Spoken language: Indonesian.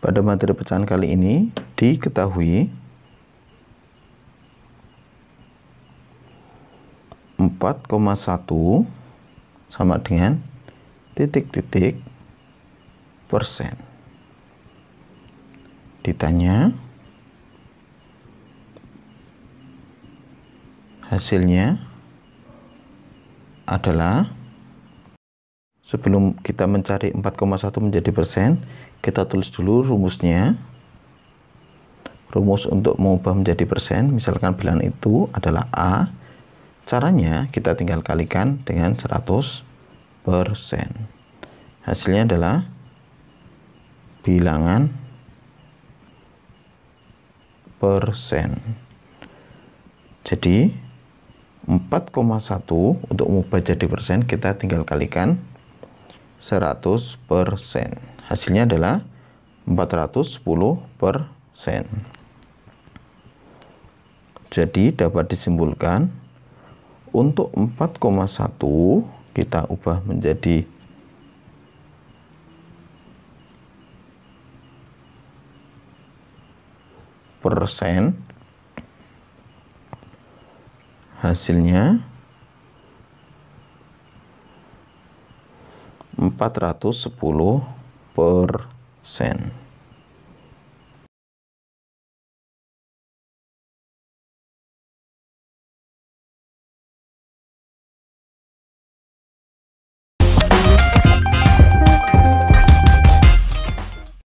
Pada materi pecahan kali ini diketahui 4,1 sama dengan titik-titik persen. Ditanya hasilnya adalah sebelum kita mencari 4,1 menjadi persen kita tulis dulu rumusnya rumus untuk mengubah menjadi persen misalkan bilangan itu adalah A caranya kita tinggal kalikan dengan 100 persen hasilnya adalah bilangan persen jadi 4,1 untuk mengubah jadi persen kita tinggal kalikan 100%. Hasilnya adalah 410%. Jadi dapat disimpulkan untuk 4,1 kita ubah menjadi 4% hasilnya 410 persen.